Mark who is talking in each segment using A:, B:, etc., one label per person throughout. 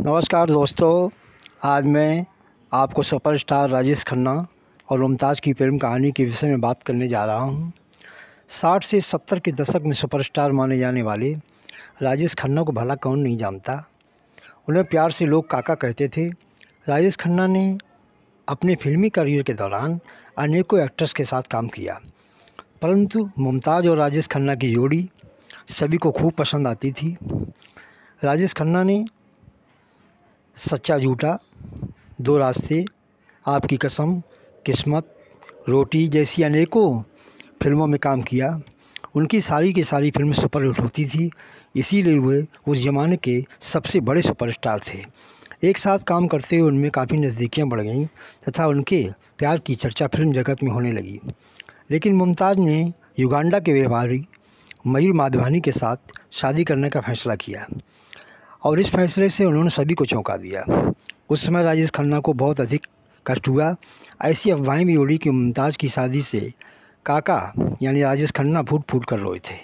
A: नमस्कार दोस्तों आज मैं आपको सुपरस्टार राजेश खन्ना और मुमताज़ की प्रेम कहानी के विषय में बात करने जा रहा हूँ साठ से सत्तर के दशक में सुपरस्टार माने जाने वाले राजेश खन्ना को भला कौन नहीं जानता उन्हें प्यार से लोग काका कहते थे राजेश खन्ना ने अपने फिल्मी करियर के दौरान अनेकों एक्ट्रेस के साथ काम किया परंतु मुमताज़ और राजेश खन्ना की जोड़ी सभी को खूब पसंद आती थी राजेश खन्ना ने सच्चा झूठा दो रास्ते आपकी कसम किस्मत रोटी जैसी अनेकों फिल्मों में काम किया उनकी सारी की सारी फिल्म सुपरहिट होती थी इसीलिए वे उस ज़माने के सबसे बड़े सुपरस्टार थे एक साथ काम करते हुए उनमें काफ़ी नज़दीकियाँ बढ़ गईं तथा उनके प्यार की चर्चा फिल्म जगत में होने लगी लेकिन मुमताज़ ने युगांडा के व्यापारी मयूर माधवानी के साथ शादी करने का फैसला किया और इस फैसले से उन्होंने सभी को चौंका दिया उस समय राजेश खन्ना को बहुत अधिक कष्ट हुआ ऐसी अफवाहें भी उड़ी कि मुमताज़ की शादी से काका यानी राजेश खन्ना फूट फूट कर रोए थे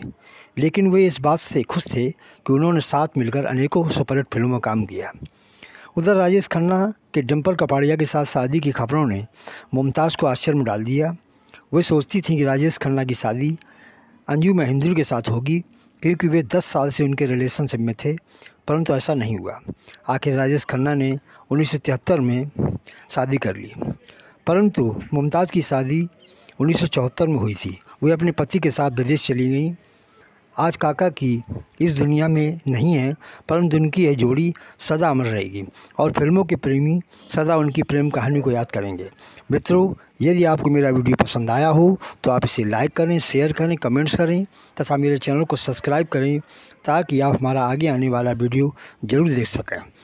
A: लेकिन वे इस बात से खुश थे कि उन्होंने साथ मिलकर अनेकों सुपरहिट फिल्मों में काम किया उधर राजेश खन्ना के डिम्पल कपाड़िया के साथ शादी की खबरों ने मुमताज़ को आश्चर्य में डाल दिया वे सोचती थीं कि राजेश खन्ना की शादी अंजू महेंद्र के साथ होगी क्योंकि वे 10 साल से उनके रिलेशनशिप में थे परंतु ऐसा नहीं हुआ आखिर राजेश खन्ना ने उन्नीस में शादी कर ली परंतु मुमताज़ की शादी उन्नीस में हुई थी वे अपने पति के साथ विदेश चली गई आज काका की इस दुनिया में नहीं है परंतु उनकी यह जोड़ी सदा अमर रहेगी और फिल्मों के प्रेमी सदा उनकी प्रेम कहानी को याद करेंगे मित्रों यदि आपको मेरा वीडियो पसंद आया हो तो आप इसे लाइक करें शेयर करें कमेंट्स करें तथा मेरे चैनल को सब्सक्राइब करें ताकि आप हमारा आगे आने वाला वीडियो ज़रूर देख सकें